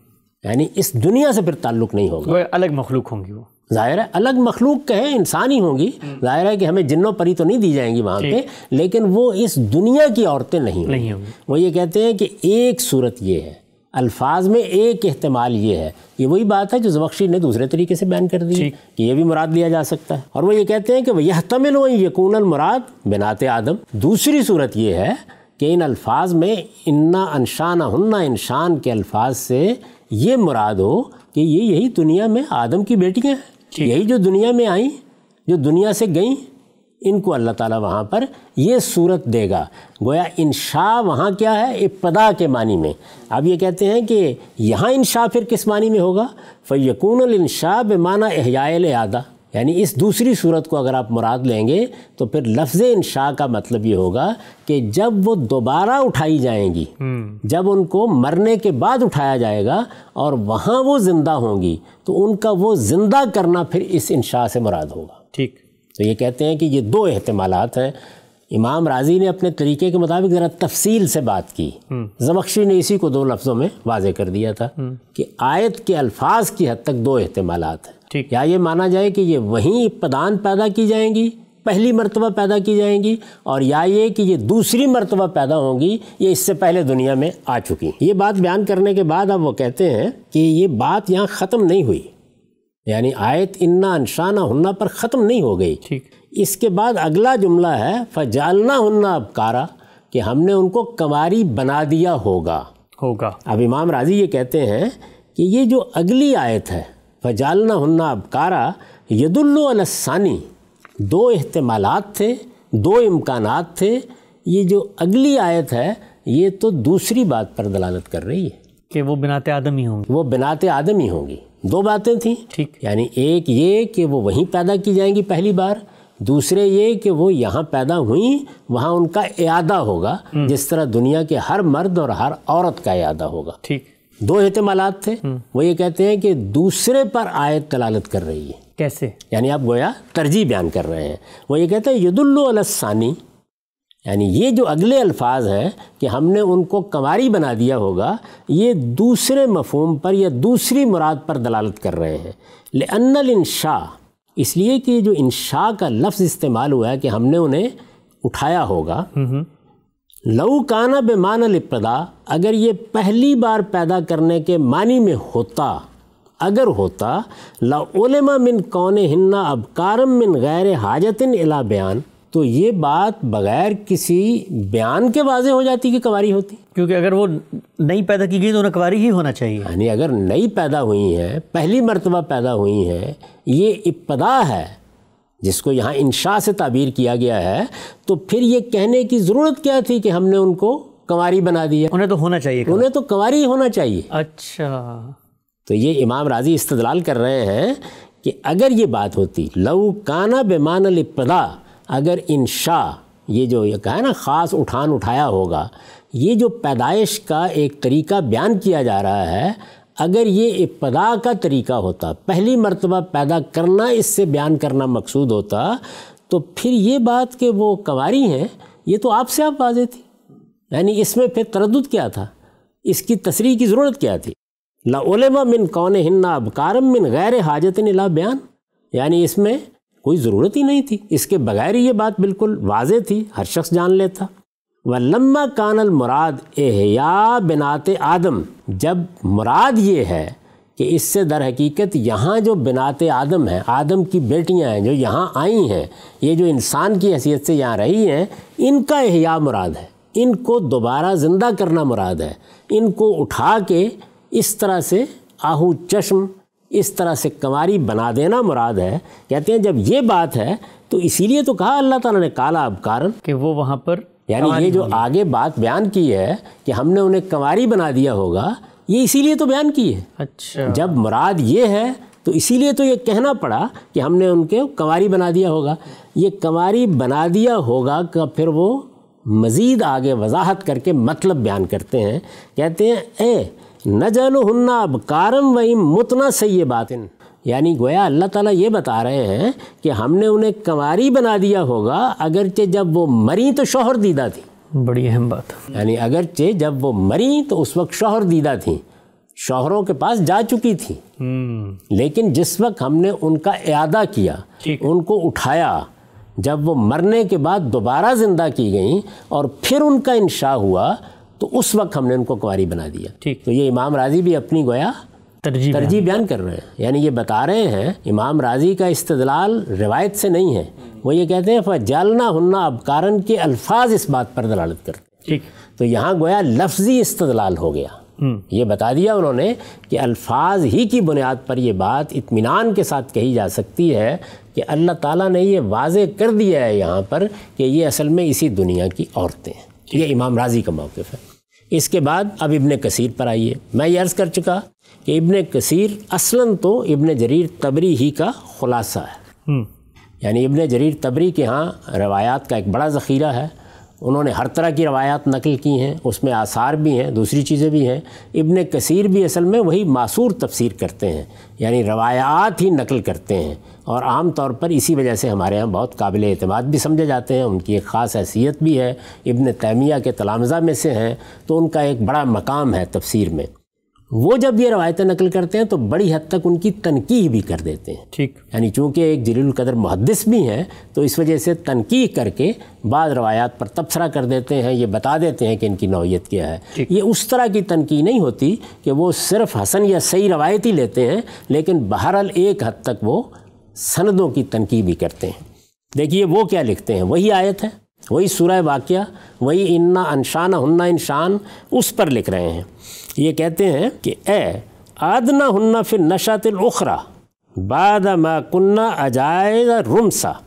यानी इस दुनिया से फिर ताल्लुक़ नहीं होगा अलग मखलूक होंगी वो ज़ाहिर है अलग मखलूक कहें इंसान ही होंगी ज़ाहिर है कि हमें जिन्नों परी तो नहीं दी जाएंगी वहाँ पे लेकिन वो इस दुनिया की औरतें नहीं होंगी वो ये कहते हैं कि एक सूरत ये है अल्फाज में एक अहतमाल ये है ये वही बात है जो जबकशी ने दूसरे तरीके से बैन कर दी कि ये भी मुराद लिया जा सकता है और वो ये कहते हैं कि वह तमिल व यकून मुराद बिनात आदम दूसरी सूरत ये है कि इन अल्फाज में इन्ना अनशाना हन्ना इंशान के अल्फाज से ये मुराद हो कि ये यही दुनिया में आदम की बेटियाँ हैं यही जो दुनिया में आई जो दुनिया से गई इनको अल्लाह ताला वहाँ पर ये सूरत देगा गोया इंशा वहाँ क्या है इब्तदा के मानी में अब ये कहते हैं कि यहाँ इंशा फिर किस मानी में होगा फ़ैकून इंशा बेमाना एहयाल आदा यानी इस दूसरी सूरत को अगर आप मुराद लेंगे तो फिर लफ्ज़ इंशा का मतलब ये होगा कि जब वो दोबारा उठाई जाएंगी हम्म। जब उनको मरने के बाद उठाया जाएगा और वहाँ वो ज़िंदा होंगी तो उनका वो ज़िंदा करना फिर इस इंशा से मुराद होगा ठीक तो ये कहते हैं कि ये दो अहतमालत हैं इमाम राजी ने अपने तरीके के मुताबिक ज़रा तफसील से बात की हम्म। जमक्शी ने इसी को दो लफ्ज़ों में वाजे कर दिया था हम्म। कि आयत के अल्फाज की हद तक दो अहतमालत हैं ठीक या ये माना जाए कि ये वहीं पदान पैदा की जाएंगी पहली मरतबा पैदा की जाएंगी और या ये कि ये दूसरी मरतबा पैदा होंगी ये इससे पहले दुनिया में आ चुकी ये बात बयान करने के बाद अब वो कहते हैं कि ये बात यहाँ ख़त्म नहीं हुई यानी आयत इन्ना अनशाना हन्ना पर ख़त्म नहीं हो गई ठीक इसके बाद अगला जुमला है फजालना हन्ना कारा कि हमने उनको कमारी बना दिया होगा होगा अब इमाम राजी ये कहते हैं कि ये जो अगली आयत है फजालना हन्ना अबकारा यदुल्लो अलसानी दो अहतमाल थे दो इम्कान थे ये जो अगली आयत है ये तो दूसरी बात पर दलालत कर रही है कि वो बिनाते आदम ही होंगी वो बिनाते आदम ही होंगी दो बातें थी ठीक यानी एक ये कि वो वहीं पैदा की जाएंगी पहली बार दूसरे ये कि वो यहाँ पैदा हुई वहाँ उनका अदा होगा हम्म। जिस तरह दुनिया के हर मर्द और हर औरत का अदा होगा ठीक दो एतमालात थे हम्म। वो ये कहते हैं कि दूसरे पर आयत तलालत कर रही है कैसे यानी आप गोया तरजीह बयान कर रहे हैं वो ये कहते हैं यदुल्लानी यानी ये जो अगले अल्फाज हैं कि हमने उनको कमारी बना दिया होगा ये दूसरे मफहम पर या दूसरी मुराद पर दलालत कर रहे हैं ले अन्नल इंशा इसलिए कि जो इंशा का लफ्ज़ इस्तेमाल हुआ है कि हमने उन्हें उठाया होगा हम्म, हम्म। लऊ काना बेमान लिपदा अगर ये पहली बार पैदा करने के मानी में होता अगर होता लामा मिन कौन हिन्ना अबकारम मिन गैर हाजतिन इला बयान तो ये बात बगैर किसी बयान के वाजे हो जाती कि कवारी होती क्योंकि अगर वो नई पैदा की गई तो उन्हें कवारी ही होना चाहिए यानी अगर नई पैदा हुई हैं पहली मरतबा पैदा हुई हैं ये इब्तदा है जिसको यहाँ इंशा से ताबीर किया गया है तो फिर ये कहने की ज़रूरत क्या थी कि हमने उनको कंवारी बना दिया उन्हें तो होना चाहिए उन्हें तो कंवारी होना चाहिए अच्छा तो ये इमाम राजी इस्तलाल कर रहे हैं कि अगर ये बात होती लऊ काना बेमान लिपदा अगर इंशा ये जो ये कहा है ना ख़ास उठान उठाया होगा ये जो पैदाइश का एक तरीका बयान किया जा रहा है अगर ये इब्तदा का तरीका होता पहली मरतबा पैदा करना इससे बयान करना मकसूद होता तो फिर ये बात कि वो कंवारी हैं ये तो आपसे आप वाजे थी यानी इसमें फिर तरद क्या था इसकी तस्री की ज़रूरत क्या थी लामा मिन कौन हिन्ना अबकारम मिन गैर हाजत ला बयान यानी इसमें कोई ज़रूरत ही नहीं थी इसके बगैर ये बात बिल्कुल वाज थी हर शख्स जान लेता व लम्बा कानल मुराद एहया बिनात आदम जब मुराद ये है कि इससे दर हकीकत यहाँ जो बिनात आदम है आदम की बेटियाँ हैं जो यहाँ आई हैं ये जो इंसान की हैसियत से यहाँ रही हैं इनका एहया मुराद है इनको दोबारा ज़िंदा करना मुराद है इनको उठा के इस तरह से आहू चश्म इस तरह से कमारी बना देना मुराद है कहते हैं जब ये बात है तो इसीलिए तो कहा अल्लाह ताला ने काला अब कारण कि वो वहाँ पर यानी ये जो आगे बात बयान की है कि हमने उन्हें कंवारी बना दिया होगा ये इसीलिए तो बयान की है अच्छा जब मुराद ये है तो इसीलिए तो ये कहना पड़ा कि हमने उनके कंवारी बना दिया होगा ये कंवारी बना दिया होगा का फिर वो मज़ीद आगे वजाहत करके मतलब बयान करते हैं कहते हैं ए न जल हन्ना अब कारम वही मुतना सही बात इन यानी गोया अल्लाह ताला ये बता रहे हैं कि हमने उन्हें कंवारी बना दिया होगा अगरचे जब वो मरी तो शोहर दीदा थी बड़ी अहम बात यानी अगरचे जब वो मरी तो उस वक्त शोहर दीदा थी शोहरों के पास जा चुकी थी हम्म। लेकिन जिस वक्त हमने उनका अदा किया उनको उठाया जब वो मरने के बाद दोबारा ज़िंदा की गई और फिर उनका इंशा हुआ तो उस वक्त हमने उनको कुंवारी बना दिया ठीक तो ये इमाम राजी भी अपनी गोया तरजीह तरजी बयान कर रहे हैं यानी ये बता रहे हैं इमाम राजी का इस्तलाल रिवायत से नहीं है वो ये कहते हैं फजालना हन्ना अबकारन के अल्फाज इस बात पर दलालत करते हैं ठीक तो यहाँ गोया लफ्जी इस्तलाल हो गया हम्म। ये बता दिया उन्होंने कि अल्फाज ही की बुनियाद पर यह बात इत्मीनान के साथ कही जा सकती है कि अल्लाह ताला ने यह वाज कर दिया है यहाँ पर कि ये असल में इसी दुनिया की औरतें हैं ये इमाम राजी का मौक़ है इसके बाद अब इबन कसीर पर आइए मैं ये अर्ज़ कर चुका कि इबन कसीर असलन तो इबन जरीर तबरी ही का ख़ुलासा है हम्म। यानी इबन जरीर तबरी के यहाँ रवायात का एक बड़ा ज़ख़ीरा है उन्होंने हर तरह की रवायात नकल की हैं उसमें आसार भी हैं दूसरी चीज़ें भी हैं इबन कसीर भी असल में वही मासूर तफसीर करते हैं यानी रवायात ही नकल करते हैं और आम तौर पर इसी वजह से हमारे यहाँ बहुत काबिल अतमाद भी समझे जाते हैं उनकी एक ख़ास हैसियत भी है इबन तैमिया के तलामज़ा में से हैं तो उनका एक बड़ा मकाम है तफसीर में वो जब ये रवायतें नकल करते हैं तो बड़ी हद तक उनकी तनकीह भी कर देते हैं ठीक यानी चूँकि एक कदर मुहदस भी हैं तो इस वजह से तनकीह करके बाद रवायात पर तबसरा कर देते हैं ये बता देते हैं कि इनकी नौीयत क्या है ये उस तरह की तनकी नहीं होती कि वो सिर्फ हसन या सही रवायत ही लेते हैं लेकिन बहरहाल एक हद तक वो सनदों की तनकी भी करते हैं देखिए वो क्या लिखते हैं वही आयत है वही सूरह वाक्य वही इन्ना अनशान हन्ना इंशान उस पर लिख रहे हैं ये कहते हैं कि ए आदना हन्ना फिर तिल उखरा बाद माकुन्ना अजायज रुमसा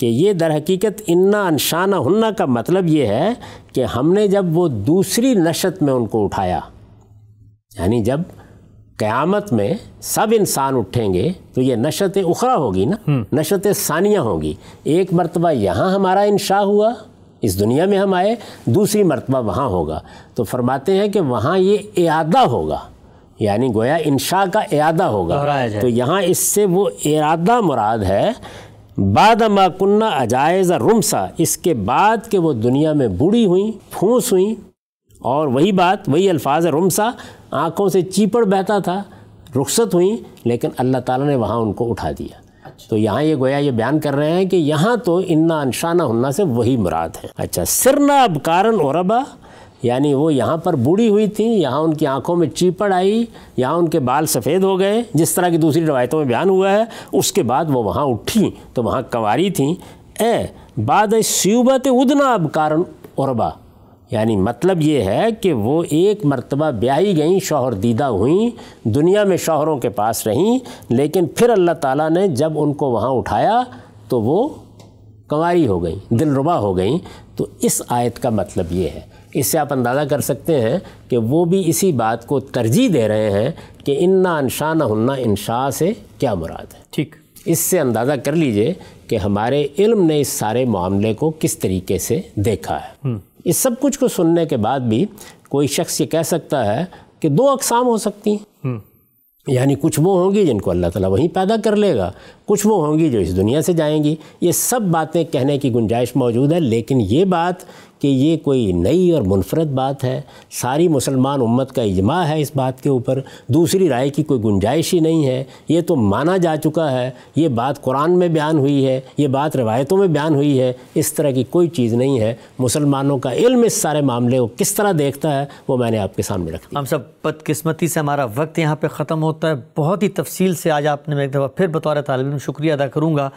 कि ये दर हकीकत इन्ना अनशाना हन्ना का मतलब ये है कि हमने जब वो दूसरी नशत में उनको उठाया यानी जब क़यामत में सब इंसान उठेंगे तो ये नशत उखरा होगी ना हम्म। नशत सानिया होगी एक मरतबा यहाँ हमारा इंशा हुआ इस दुनिया में हम आए दूसरी मरतबा वहाँ होगा तो फरमाते हैं कि वहाँ ये इरादा होगा यानी गोया इंशा का इरादा होगा तो यहाँ इससे वो इरादा मुराद है बाद माकुन्ना अजायज़ रुमसा इसके बाद के वो दुनिया में बूढ़ी हुई फूस हुई और वही बात वही अल्फाज रुमसा आँखों से चीपड़ बहता था रुखसत हुई लेकिन अल्लाह ताला ने वहाँ उनको उठा दिया अच्छा। तो यहाँ ये गोया ये बयान कर रहे हैं कि यहाँ तो इन्ना अनशाना हन्ना से वही मुराद है अच्छा सिरना अबकारन औरबा यानी वो यहाँ पर बूढ़ी हुई थी यहाँ उनकी आँखों में चीपड़ आई यहाँ उनके बाल सफ़ेद हो गए जिस तरह की दूसरी रवायतों में बयान हुआ है उसके बाद वो वहाँ उठी तो वहाँ कंवारी थी ए बाद सूबत उदना अब कारण औरबा यानी मतलब ये है कि वो एक मरतबा ब्याई गईं शोहर दीदा हुई दुनिया में शोहरों के पास रहीं लेकिन फिर अल्लाह ताला ने जब उनको वहाँ उठाया तो वो कंवारी हो गई दिलरुबा हो गई तो इस आयत का मतलब ये है इससे आप अंदाज़ा कर सकते हैं कि वो भी इसी बात को तरजीह दे रहे हैं कि इन्ना अनशा न हन्ना इनशा से क्या मुराद है ठीक इससे अंदाज़ा कर लीजिए कि हमारे इल्म ने इस सारे मामले को किस तरीके से देखा है हम्म। इस सब कुछ को सुनने के बाद भी कोई शख्स ये कह सकता है कि दो अकसाम हो सकती हैं हम्म। यानी कुछ वो होंगी जिनको अल्लाह ताला वहीं पैदा कर लेगा कुछ वो होंगी जो इस दुनिया से जाएंगी ये सब बातें कहने की गुंजाइश मौजूद है लेकिन ये बात कि ये कोई नई और मुनफरद बात है सारी मुसलमान उम्मत का इजमा है इस बात के ऊपर दूसरी राय की कोई गुंजाइश ही नहीं है ये तो माना जा चुका है ये बात कुरान में बयान हुई है ये बात रवायतों में बयान हुई है इस तरह की कोई चीज़ नहीं है मुसलमानों का इल्म इस सारे मामले को किस तरह देखता है वो मैंने आपके सामने रखा हम सब बदकस्मती से हमारा वक्त यहाँ पर ख़त्म होता है बहुत ही तफसील से आज आपने मैं एक दफ़ा फिर बतौर तालब शुक्रिया अदा करूँगा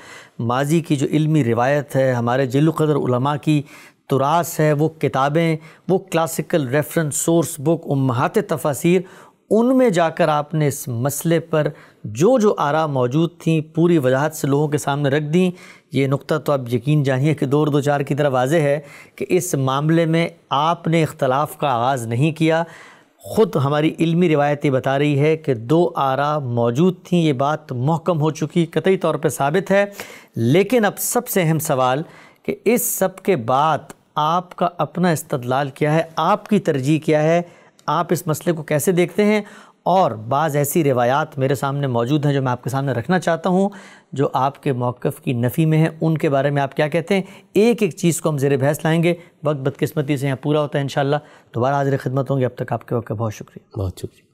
माजी की जो इलमी रिवायत है हमारे जिलो उलमा की तुरास है वो किताबें वो क्लासिकल रेफरेंस सोर्स बुक उम्हात तफासिर उनमें जाकर आपने इस मसले पर जो जो आरा मौजूद थी पूरी वजाहत से लोगों के सामने रख दी ये नुक्ता तो आप यकीन जानिए कि दौर दो चार की तरह वाज है कि इस मामले में आपने इख्तलाफ का आगाज़ नहीं किया ख़ुद हमारी इल्मी रिवायतें बता रही है कि दो आरा मौजूद थी ये बात महकम हो चुकी कतई तौर पर साबित है लेकिन अब सबसे अहम सवाल कि इस सब के बाद आपका अपना इस्तलाल क्या है आपकी तरजीह क्या है आप इस मसले को कैसे देखते हैं और बाज़ ऐसी रिवायात मेरे सामने मौजूद हैं जो मैं आपके सामने रखना चाहता हूँ जो आपके मौक़ की नफ़ी में है उनके बारे में आप क्या कहते हैं एक एक चीज़ को हम ज़ेर बहस लाएँगे वक्त बदकस्मती से यहाँ पूरा होता है इन दोबारा हाजिर खिदमत होंगे अब तक आपके वक्त बहुत शुक्रिया बहुत शुक्रिया